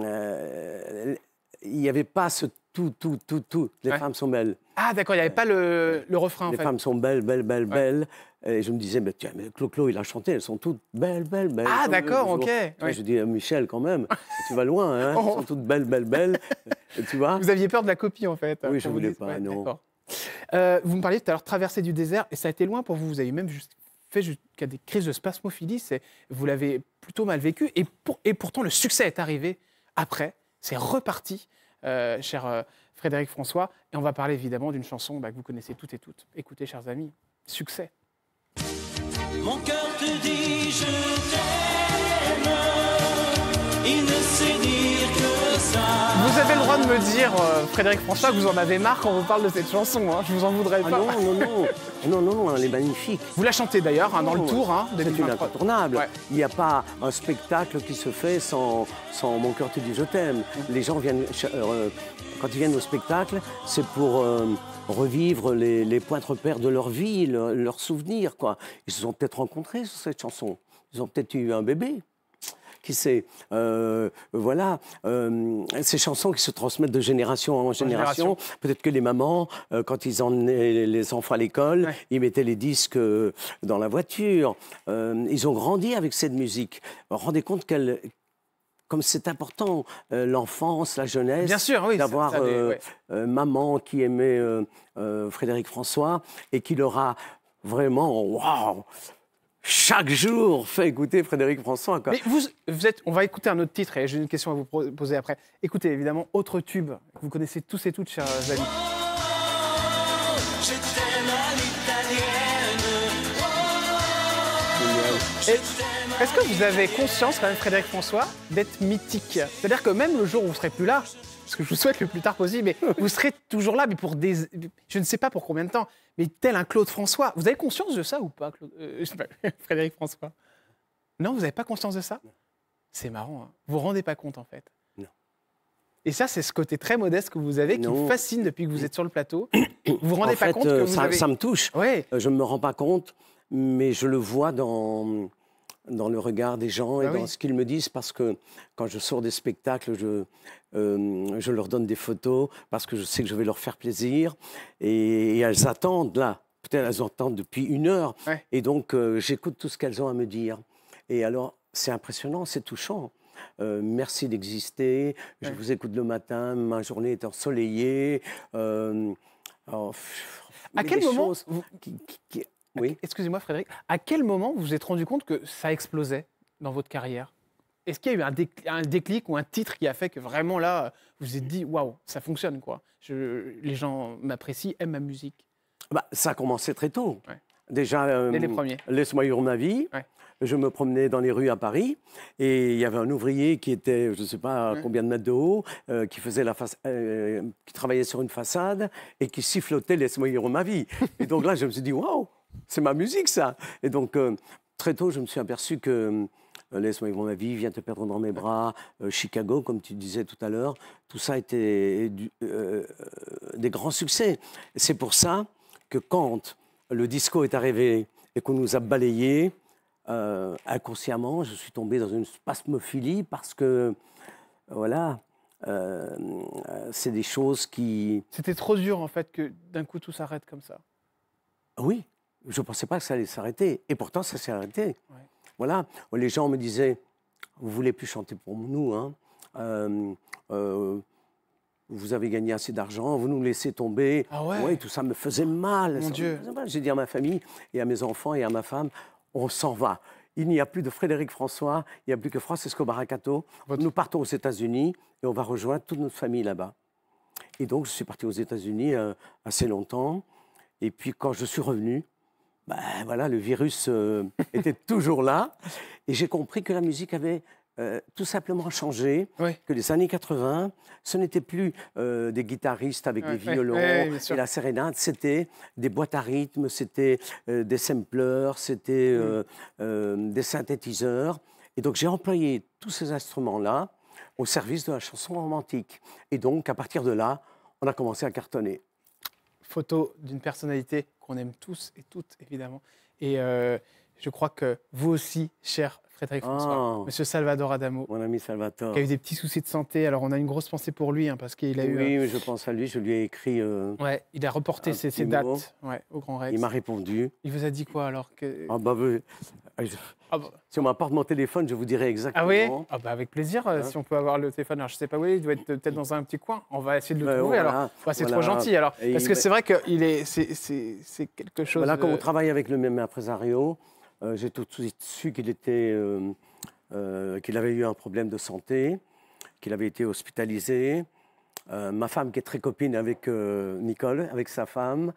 Speaker 2: euh, il n'y avait pas ce tout, tout, tout, tout. Les femmes sont belles. Ah, d'accord, il n'y avait pas le, refrain, Les femmes sont belles, belles, belles, belles. Et je me disais, mais tiens, mais Clo-Clo, il a chanté, elles sont toutes belles, belles, belles. Ah, d'accord, ok. Je dis, à Michel, quand même, tu vas loin, hein, elles oh. sont toutes belles, belles, belles. tu vois Vous
Speaker 1: aviez peur de la copie, en fait. Oui, hein, je ne voulais pas, non. Euh, vous me parliez tout à l'heure traverser du désert, et ça a été loin pour vous. Vous avez même juste fait jusqu'à des crises de spasmophilie. C'est, vous l'avez plutôt mal vécu. Et, et pourtant, le succès est arrivé après. C'est reparti, euh, cher euh, Frédéric François. Et on va parler évidemment d'une chanson bah, que vous connaissez toutes et toutes. Écoutez, chers amis,
Speaker 2: succès. Mon cœur te dit je Vous avez le
Speaker 1: droit de me dire, euh, Frédéric François, que vous en avez marre quand on vous parle de cette chanson. Hein. Je vous en voudrais ah pas. non, ah non, non. non,
Speaker 2: elle est magnifique. Vous la chantez d'ailleurs hein, dans le tour hein, C'est une incontournable. Il n'y a pas un spectacle qui se fait sans, Mon cœur te dit je t'aime. Les gens viennent, euh, quand ils viennent au spectacle, c'est pour... Euh, revivre les, les points de de leur vie, leurs souvenirs. Quoi. Ils se sont peut-être rencontrés sur cette chanson. Ils ont peut-être eu un bébé qui sait euh, euh, voilà, euh, ces chansons qui se transmettent de génération en génération. Peut-être que les mamans, quand ils emmenaient les enfants à l'école, ils mettaient les disques dans la voiture. ils ont grandi avec cette musique. Rendez compte qu'elle comme c'est important l'enfance, la jeunesse, d'avoir maman qui aimait Frédéric François et qui leur a vraiment waouh chaque jour fait écouter Frédéric François. Mais vous,
Speaker 1: vous êtes, on va écouter un autre titre et j'ai une question à vous poser après. Écoutez, évidemment, autre tube. Vous connaissez tous et toutes, chers amis. Est-ce que vous avez conscience, quand Frédéric François, d'être mythique C'est-à-dire que même le jour où vous serez plus là, ce que je vous souhaite le plus tard possible, mais vous serez toujours là, mais pour des. Je ne sais pas pour combien de temps mais tel un Claude François. Vous avez conscience de ça ou pas, Claude, euh, Frédéric François Non, vous n'avez pas conscience de ça C'est marrant, hein. vous ne vous rendez pas compte en fait. Non. Et ça, c'est ce côté très modeste que vous
Speaker 2: avez qui fascine
Speaker 1: depuis que vous êtes sur le plateau.
Speaker 2: vous ne vous rendez pas compte que euh, vous ça, me touche. Ouais. Euh, je ne me rends pas compte, mais je le vois dans dans le regard des gens et ah dans ce qu'ils me disent parce que quand je sors des spectacles, je, euh, je leur donne des photos parce que je sais que je vais leur faire plaisir et, elles attendent là. Peut-être elles attendent depuis une heure et donc euh, j'écoute tout ce qu'elles ont à me dire. Et alors c'est impressionnant, c'est touchant. Euh, merci d'exister, je vous écoute le matin, ma journée est ensoleillée. Oh,
Speaker 1: à quel moment Excusez-moi Frédéric, à quel moment vous vous êtes rendu compte que ça explosait dans votre carrière Est-ce qu'il y a eu un, déclic, ou un titre qui a fait que vraiment là, vous vous êtes dit waouh, ça fonctionne quoi Les gens m'apprécient, aiment ma musique
Speaker 2: bah, Ça a commencé très tôt. Déjà, euh, Laisse-moi y ma vie. Je me promenais dans les rues à Paris et il y avait un ouvrier qui était, je ne sais pas combien de mètres de haut, euh, euh, qui travaillait sur une façade et qui sifflotait Laisse-moi y ma vie. et donc là, je me suis dit waouh, c'est ma musique, ça. Et donc, euh, très tôt, je me suis aperçu que euh, Laisse-moi vivre ma vie, viens te perdre dans mes bras, euh, Chicago, comme tu disais tout à l'heure, tout ça a été des grands succès. C'est pour ça que quand le disco est arrivé et qu'on nous a balayés, inconsciemment, je suis tombé dans une spasmophilie parce que, voilà, c'est des choses qui.
Speaker 1: C'était trop dur en fait que d'un coup tout s'arrête comme ça.
Speaker 2: Oui, je ne pensais pas que ça allait s'arrêter. Et pourtant, ça s'est arrêté. Voilà. Les gens me disaient, vous voulez plus chanter pour nous, hein. euh, euh, vous avez gagné assez d'argent, vous nous laissez tomber. Ah ouais. tout ça me faisait mal. J'ai dit à ma famille et à mes enfants et à ma femme, on s'en va. Il n'y a plus de Frédéric François, il n'y a plus que Francesco Baracato. Nous partons aux États-Unis et on va rejoindre toute notre famille là-bas. Et donc, je suis parti aux États-Unis euh, assez longtemps. Et puis, quand je suis revenu, ben, voilà, le virus euh, était toujours là. Et j'ai compris que la musique avait euh, tout simplement changé, que les années 80, ce n'était plus euh, des guitaristes avec des violons et la sérénade, c'était des boîtes à rythme, c'était des samplers, c'était mm. des synthétiseurs. Et donc j'ai employé tous ces instruments-là au service de la chanson romantique. Et donc à partir de là, on a commencé à cartonner.
Speaker 1: Photo d'une personnalité on aime tous et toutes, évidemment. Et euh, je crois que vous aussi, chers Frédéric François. Ah. Monsieur Salvador
Speaker 2: Adamo. Mon ami Salvador. Qui a eu
Speaker 1: des petits soucis de santé. Alors, on a une grosse pensée pour lui, hein, parce qu'il a eu. Oui, euh, je
Speaker 2: pense à lui. Je lui ai écrit. Euh, il a reporté ses, dates au Grand Rex. Il m'a répondu. Il vous a dit quoi alors que... Ah, bah, euh, ah, bah. Si on m'apporte mon téléphone, je vous dirai ah exactement. Ah oui
Speaker 1: ah bah, Avec plaisir, euh, hein si on peut avoir le téléphone. Alors, je ne sais pas où il doit être peut-être dans un petit coin. On
Speaker 2: va essayer de le ben, trouver. alors, c'est trop gentil. Alors, parce que c'est vrai que est, c'est, quelque ben, chose. Là, quand on travaille avec le même impresario, euh, j'ai tout de suite su euh, euh, qu'il avait eu un problème de santé, qu'il avait été hospitalisé. ma femme, qui est très copine avec Nicole, avec sa femme,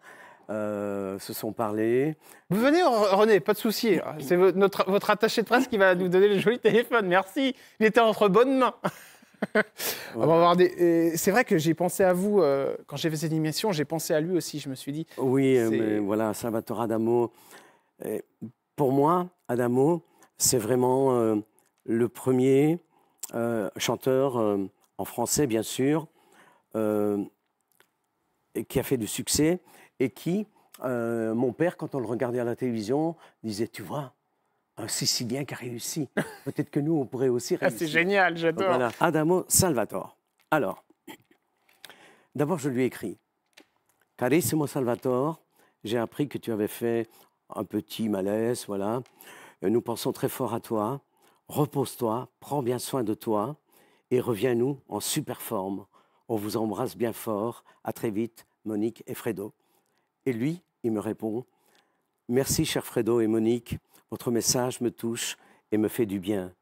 Speaker 2: se sont parlé. Vous venez, René, pas de souci. Ah, c'est votre, votre, attaché de presse qui va nous donner le joli téléphone.
Speaker 1: Merci. Il était entre bonnes mains. Des... C'est vrai que j'ai pensé à vous quand j'ai fait cette émission. J'ai pensé à lui aussi. Je me suis dit.
Speaker 2: Oui, mais voilà, Salvatore Adamo. Pour moi, Adamo, c'est vraiment euh, le premier euh, chanteur euh, en français, bien sûr, qui a fait du succès et qui, mon père, quand on le regardait à la télévision, disait, tu vois, un Sicilien qui a réussi. Peut-être que nous, on pourrait aussi ah, réussir. c'est génial, j'adore. Adamo Salvatore. Alors, d'abord, je lui ai écrit. Carissimo Salvatore, j'ai appris que tu avais fait un petit malaise, voilà. Euh, nous pensons très fort à toi. Repose-toi, prends bien soin de toi et reviens-nous en super forme. On vous embrasse bien fort. À très vite, Monique et Fredo. Et lui, il me répond Merci, cher Fredo et Monique. Votre message me touche et me fait du bien.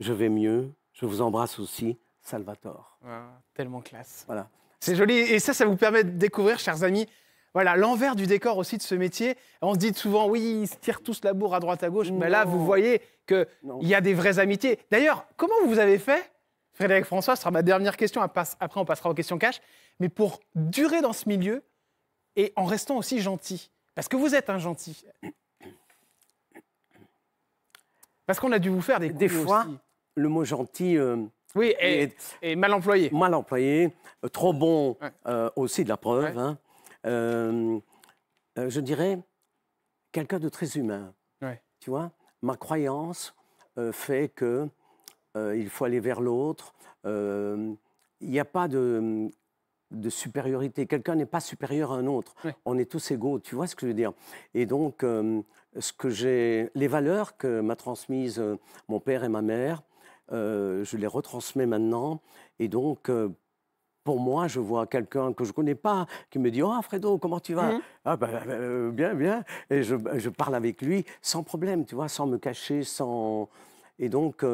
Speaker 2: Je vais mieux. Je vous embrasse aussi, Salvatore.
Speaker 1: Ah, tellement classe.
Speaker 2: Voilà. C'est joli. Et
Speaker 1: ça, ça vous permet de découvrir, chers amis, voilà l'envers du décor aussi de ce métier. On se dit souvent, oui, ils se tirent tous la bourre à droite à gauche, mais là, vous voyez qu'il y a des vraies amitiés. D'ailleurs, comment vous avez fait, Frédéric François, ce sera ma dernière question, après on passera aux questions cash, mais pour durer dans ce milieu et en restant aussi gentil Parce que vous êtes un gentil.
Speaker 2: Parce qu'on a dû vous faire des Des fois, le mot gentil... Euh, est Oui, et, mal employé. Mal employé, euh, trop bon euh, aussi de la preuve. Hein. Euh, euh, je dirais, quelqu'un de très humain. Tu vois, ma croyance euh, fait que il faut aller vers l'autre. Il n'y a pas de, de supériorité. Quelqu'un n'est pas supérieur à un autre. On est tous égaux. Tu vois ce que je veux dire Et donc, ce que j'ai, les valeurs que m'a transmises mon père et ma mère, je les retransmets maintenant. Et donc, pour moi, je vois quelqu'un que je ne connais pas qui me dit Ah, oh, Fredo, comment tu vas mmh. Ah, bah, bah, euh, bien, bien. Et je, bah, je, parle avec lui sans problème, tu vois, sans me cacher, sans. Et donc,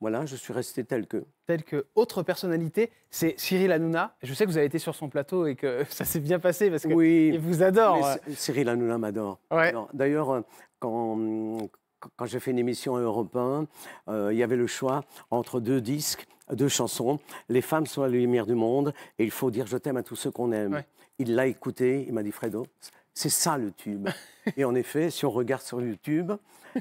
Speaker 2: voilà, je suis resté tel que. Tel que. Autre personnalité, c'est Cyril Hanouna. Je sais que vous avez été
Speaker 1: sur son plateau et que ça s'est bien passé parce que vous adore.
Speaker 2: Cyril Hanouna m'adore. D'ailleurs, euh, quand, quand j'ai fait une émission à Europe 1, euh, il y avait le choix entre deux disques deux chansons, Les femmes sont la lumière du monde et il faut dire je t'aime à tous ceux qu'on aime. Il l'a écouté, il m'a dit Fredo, c'est ça le tube. et en effet, si on regarde sur YouTube,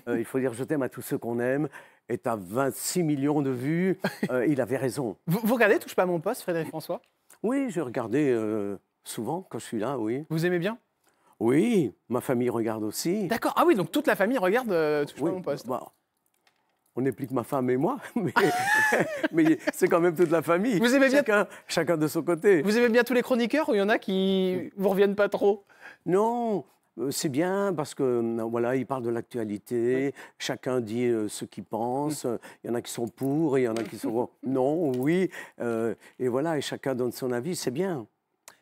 Speaker 2: euh, il faut dire je t'aime à tous ceux qu'on aime est à 26 millions de vues. Euh, il avait raison. Vous, regardez Touche pas à mon poste, Frédéric François Oui, je regardais euh, souvent quand je suis là, oui. Vous aimez bien Oui, ma famille regarde aussi. D'accord. Ah oui, donc toute la famille regarde Touche pas à mon poste. Bah, on n'est ma femme et moi, mais, c'est quand même toute la famille. Vous aimez bien chacun, de son côté. Vous aimez bien tous les chroniqueurs ou il y en a qui vous reviennent pas trop Non, euh, c'est bien parce que euh, voilà, ils parlent de l'actualité. Chacun dit euh, ce qu'il pense. Mm. Il y en a qui sont pour, il y en a qui sont non, oui. et voilà, et chacun donne son avis. C'est bien.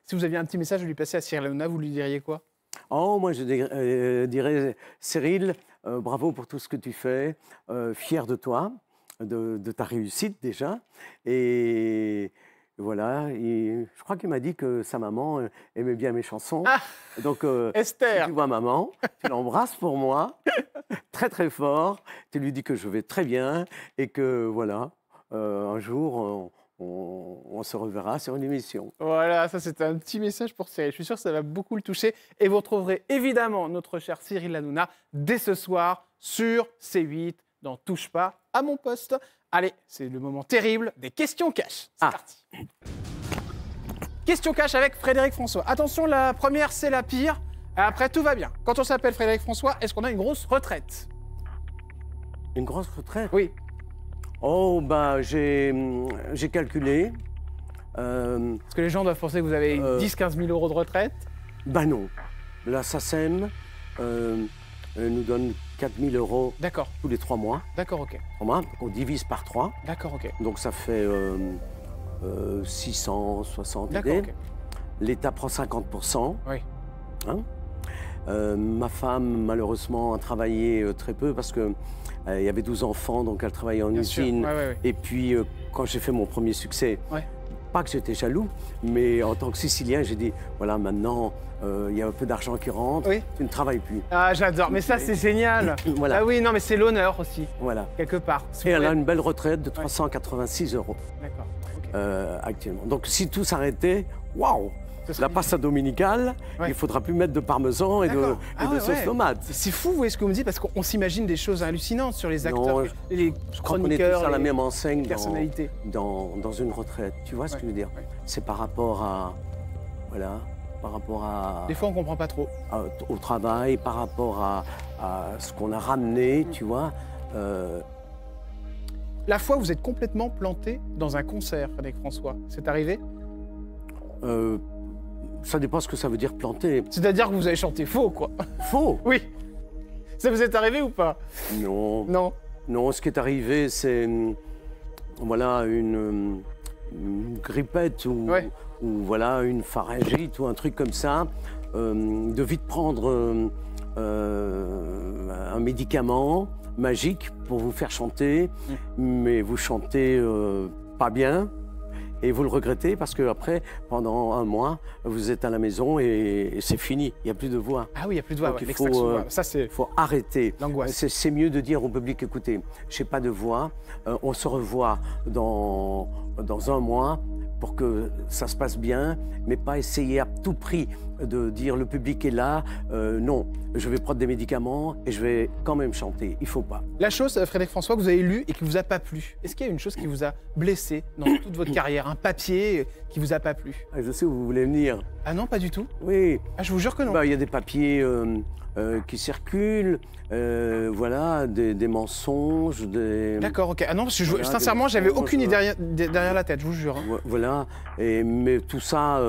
Speaker 1: Si vous aviez un petit message à lui passer à Cyril Leona, vous lui diriez quoi
Speaker 2: Oh, moi je dirais, Cyril, euh, bravo pour tout ce que tu fais, euh, fier de toi, de, ta réussite déjà. Et voilà, je crois qu'il m'a dit que sa maman euh, aimait bien mes chansons. Ah, Donc, Esther. tu vois maman, tu l'embrasses pour moi, très très fort, tu lui dis que je vais très bien et que voilà, un jour, on, se reverra sur une émission.
Speaker 1: Voilà, ça c'est un petit message pour Cyril. Je suis sûr que ça va beaucoup le toucher. Et vous retrouverez évidemment notre cher Cyril Lanouna dès ce soir sur C8 dans Touche pas à mon poste. Allez, c'est le moment terrible des questions cash. C'est ah. parti. Question cash avec Frédéric François. Attention, la première c'est la pire. Après, tout va bien. Quand on s'appelle Frédéric François, est-ce qu'on a une grosse retraite
Speaker 2: Une grosse retraite Oui. Oh, bah, j'ai calculé. Euh, Parce que les gens doivent penser que vous avez 10-15 euh, 000 euros de retraite Bah non. La SACEM euh, nous donne 4 000 euros tous les trois mois. D'accord, ok. on divise par trois. D'accord, ok. Donc ça fait 660 euh, D'accord, L'État prend 50 Oui. Hein euh, ma femme, malheureusement, a travaillé euh, très peu parce qu'il euh, il y avait 12 enfants, donc elle travaillait en usine. Et puis, quand j'ai fait mon premier succès, pas que j'étais jaloux, mais en tant que Sicilien, j'ai dit voilà, maintenant, il y a un peu d'argent qui rentre, tu ne travailles plus. Ah, j'adore, mais ça, c'est génial. Ah oui, non, mais c'est l'honneur aussi. Voilà. Quelque part. Et elle a une belle retraite de 386 euros. actuellement. Donc, si tout s'arrêtait, waouh la pasta dominicale, il faudra plus mettre de parmesan et de, ah sauce tomate. C'est fou, vous voyez ce que vous me dites, parce qu'on s'imagine des choses hallucinantes sur les acteurs, les chroniqueurs. la même enseigne Dans, une retraite. Tu vois ce que je veux dire C'est par rapport à. Voilà. Par rapport à. Des fois, on comprend pas trop. au travail, par rapport à, ce qu'on a ramené, mm. tu vois. Euh,
Speaker 1: la fois, vous êtes complètement planté dans un concert avec François. C'est arrivé
Speaker 2: euh, ça dépend ce que ça veut dire planter. C'est-à-dire que vous avez chanté faux, quoi. Faux Oui. Ça vous est arrivé ou pas Non. Non. Non, ce qui est arrivé, c'est hum, voilà hum, une, grippette ou, ou, voilà une pharyngite ou un truc comme ça, hum, de vite prendre euh, un médicament magique pour vous faire chanter, mm. mais vous chantez euh, pas bien et vous le regrettez parce que après, pendant un mois, vous êtes à la maison et c'est fini. Il n'y a plus de voix. Ah oui,
Speaker 1: il n'y a plus de voix. il
Speaker 2: euh, faut, arrêter. L'angoisse. C'est mieux de dire au public écoutez, je n'ai pas de voix. Euh, on se revoit dans, dans un mois pour que ça se passe bien, mais pas essayer à tout prix de dire le public est là. Euh, non, je vais prendre des médicaments et je vais quand même chanter. Il faut pas.
Speaker 1: La chose, euh, Frédéric François, que vous avez lu et qui vous a pas plu, est-ce qu'il y a une chose qui vous a blessé dans toute votre carrière Un papier qui vous a pas plu ah, Je sais où
Speaker 2: vous voulez venir. Ah non, pas du tout Oui. Ah, je vous jure que non. Bah, il y a des papiers euh, qui circulent, voilà, des, mensonges, des. D'accord, ok. Ah non, parce que je, sincèrement, j'avais aucune idée derrière, la tête, je vous jure. Hein. Voilà, et, mais tout ça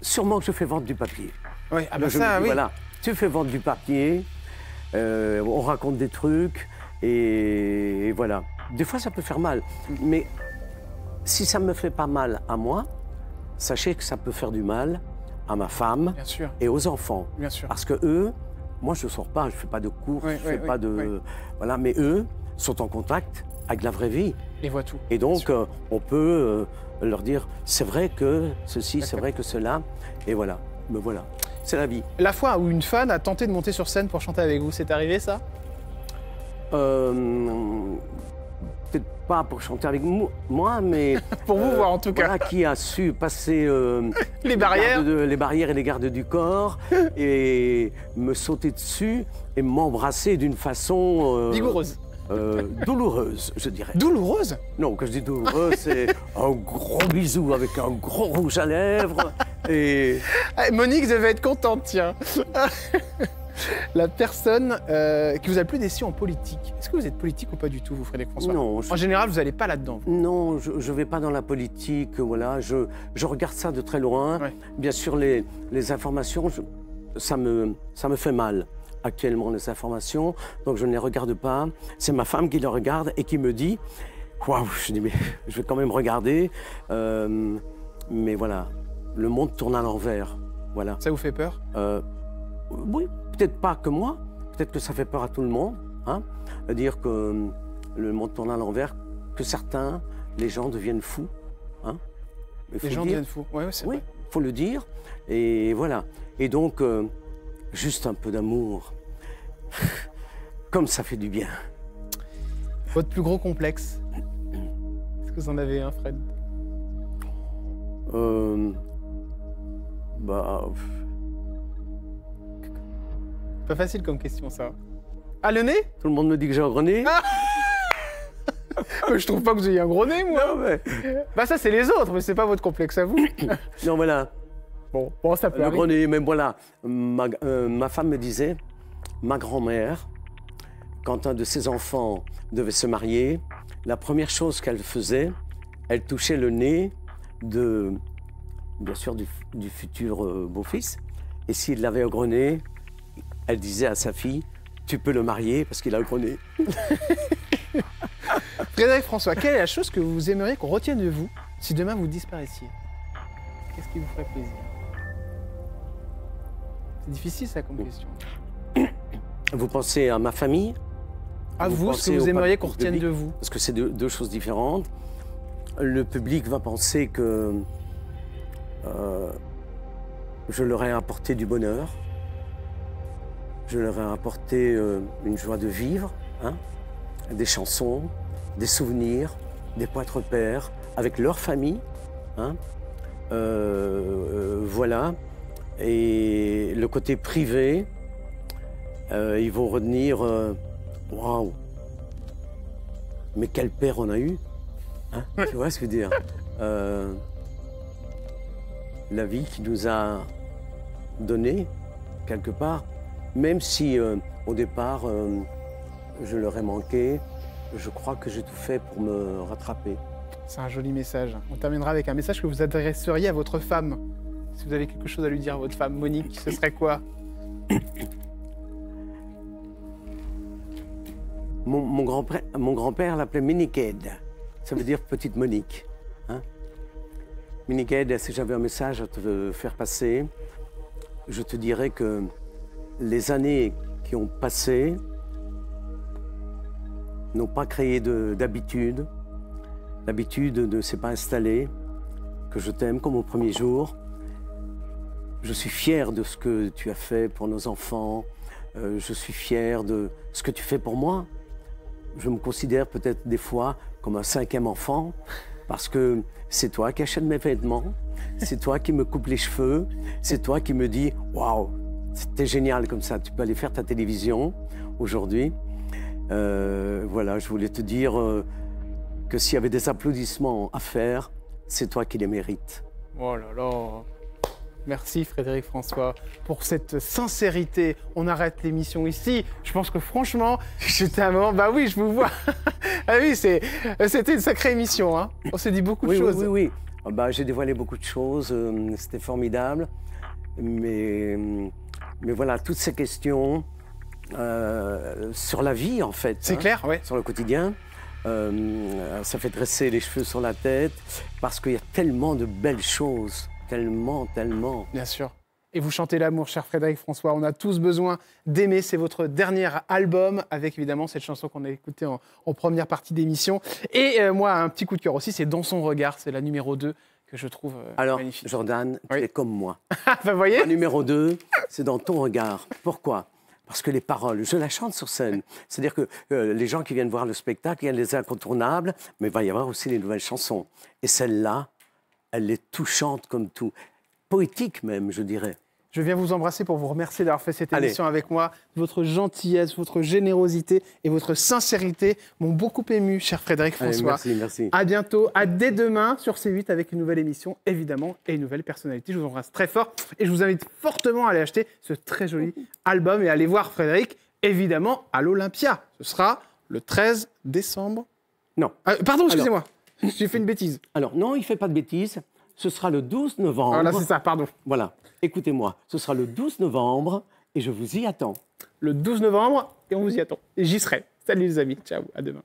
Speaker 2: sûrement que je fais vendre du papier. Oui, ah ben Voilà, tu fais vendre du papier, euh, on raconte des trucs, et, voilà. Des fois, ça peut faire mal, mais si ça me fait pas mal à moi, sachez que ça peut faire du mal à ma femme et aux enfants. Bien sûr. Parce que eux, moi, je ne sors pas, je ne fais pas de cours, je ne fais pas de... Voilà, mais eux sont en contact avec la vraie vie. Et voit tout. Et donc, euh, on peut euh, leur dire c'est vrai que ceci, c'est vrai que cela. Et voilà. Me voilà. C'est la vie. La fois
Speaker 1: où une fan a tenté de monter sur scène pour chanter avec vous, c'est arrivé ça
Speaker 2: euh, Peut-être pas pour chanter avec moi, mais. pour vous voir en tout cas. qui a su passer. les, barrières. les barrières et les gardes du corps et me sauter dessus et m'embrasser d'une façon. Vigoureuse. Euh, douloureuse, je dirais. Douloureuse Non, quand je dis douloureuse, c'est un gros bisou avec un gros rouge à lèvres et... vous ah, Monique devait être contente, tiens.
Speaker 1: La personne euh, qui vous a le plus déçu en politique, est-ce que vous êtes politique ou pas du tout, vous, Frédéric François Non. En général,
Speaker 2: vous n'allez pas là-dedans. Non, je ne vais pas dans la politique, voilà. Je, regarde ça de très loin. Bien sûr, les, informations, ça me fait mal actuellement les informations donc je ne les regarde pas. C'est ma femme qui les regarde et qui me dit Waouh Je dis Mais je vais quand même regarder. Euh, mais voilà, le monde tourne à l'envers. Voilà. Ça vous fait peur euh, Oui, peut-être pas que moi, peut-être que ça fait peur à tout le monde. Hein dire que euh, le monde tourne à l'envers, que certains, les gens deviennent fous. Hein les gens deviennent fous, ouais, c'est oui, il faut le dire. Et voilà. Et donc, Juste un peu d'amour. Comme ça fait du bien.
Speaker 1: Votre plus gros complexe Est-ce que vous en avez un, Fred
Speaker 2: euh, Bah.
Speaker 1: Pas facile comme question, ça.
Speaker 2: Ah, le nez Tout le monde me dit que j'ai un gros nez. Ah
Speaker 1: je trouve pas que vous ayez un gros nez, moi. Bah ça, c'est les autres, mais c'est pas votre complexe à vous.
Speaker 2: non, voilà. Bon, ça peut mais voilà. Euh, ma, femme me disait, ma grand-mère, quand un de ses enfants devait se marier, la première chose qu'elle faisait, elle touchait le nez de, bien sûr, du, futur euh, beau-fils. Et s'il l'avait au grenier, elle disait à sa fille, tu peux le marier parce qu'il a au grenier
Speaker 1: Frédéric François, quelle est la chose que vous aimeriez qu'on retienne de vous si demain vous disparaissiez Qu'est-ce qui vous ferait plaisir
Speaker 2: difficile ça comme question. Vous pensez à ma famille À vous, ce que vous aimeriez qu'on retienne de vous Parce que c'est deux, choses différentes. Le public va penser que euh, je leur ai apporté du bonheur, je leur ai apporté euh, une joie de vivre, hein, des chansons, des souvenirs, des poitres pères, avec leur famille. Hein, euh, voilà. Et le côté privé, euh, ils vont retenir, euh, Waouh wow. Mais quel père on a eu hein, Tu vois ce que je veux dire euh, La vie qui nous a donné, quelque part, même si au départ je leur ai manqué, je crois que j'ai tout fait pour me rattraper.
Speaker 1: C'est un joli message. On terminera avec un message que vous adresseriez à votre femme si vous avez quelque chose à lui dire à votre femme, Monique, ce serait quoi
Speaker 2: Mon, grand-père l'appelait Miniked, Ça veut dire petite Monique. Hein si j'avais un message à te faire passer, je te dirais que les années qui ont passé n'ont pas créé d'habitude. L'habitude ne s'est pas installée, que je t'aime comme au premier jour. Je suis fier de ce que tu as fait pour nos enfants. Euh, je suis fier de ce que tu fais pour moi. Je me considère peut-être des fois comme un cinquième enfant parce que c'est toi qui achètes mes vêtements, c'est toi qui me coupe les cheveux, c'est toi qui me dis waouh, c'était génial comme ça, tu peux aller faire ta télévision aujourd'hui. Euh, voilà, je voulais te dire euh, que s'il y avait des applaudissements à faire, c'est toi qui les mérites.
Speaker 1: Oh là Merci Frédéric François pour cette sincérité. On arrête l'émission ici. Je pense que franchement, j'étais un moment. Bah oui, je vous vois. ah oui, c'était une sacrée émission. Hein. On s'est dit beaucoup de choses. Oui,
Speaker 2: oui, oui. Ah bah, J'ai dévoilé beaucoup de choses. Euh, c'était formidable. Mais, mais voilà, toutes ces questions euh, sur la vie, en fait. C'est hein, clair, oui. Sur le quotidien. Euh, ça fait dresser les cheveux sur la tête parce qu'il y a tellement de belles choses tellement, tellement. Bien sûr. Et
Speaker 1: vous chantez l'amour, cher Frédéric François. On a tous besoin d'aimer. C'est votre dernier album, avec évidemment cette chanson qu'on a écoutée en, première partie d'émission. Et euh, moi, un petit coup de cœur aussi, c'est Dans son regard, c'est la numéro 2 que je
Speaker 2: trouve euh, Alors, magnifique. Jordan, tu es comme moi. Ah, bah, vous voyez La numéro 2, c'est Dans ton regard. Pourquoi parce que les paroles, je la chante sur scène. C'est-à-dire que euh, les gens qui viennent voir le spectacle, il y a les incontournables, mais il va y avoir aussi les nouvelles chansons. Et celle-là, elle est touchante comme tout, poétique même, je dirais.
Speaker 1: Je viens vous embrasser pour vous remercier d'avoir fait cette émission avec moi. Votre gentillesse, votre générosité et votre sincérité m'ont beaucoup ému, cher Frédéric François. merci, merci. À bientôt, à dès demain sur C8 avec une nouvelle émission, évidemment, et une nouvelle personnalité. Je vous embrasse très fort et je vous invite fortement à aller acheter ce très joli album et à aller voir Frédéric, évidemment, à l'Olympia. Ce sera le 13
Speaker 2: décembre. Non. Ah, pardon, excusez-moi. J'ai fait une bêtise. Alors, non, il ne fait pas de bêtise. Ce sera le 12 novembre. Ah, là, c'est ça, pardon. Voilà. Écoutez-moi, ce sera le 12 novembre et je vous y attends. Le 12 novembre et on vous y attend. j'y serai. Salut les amis, ciao, à demain.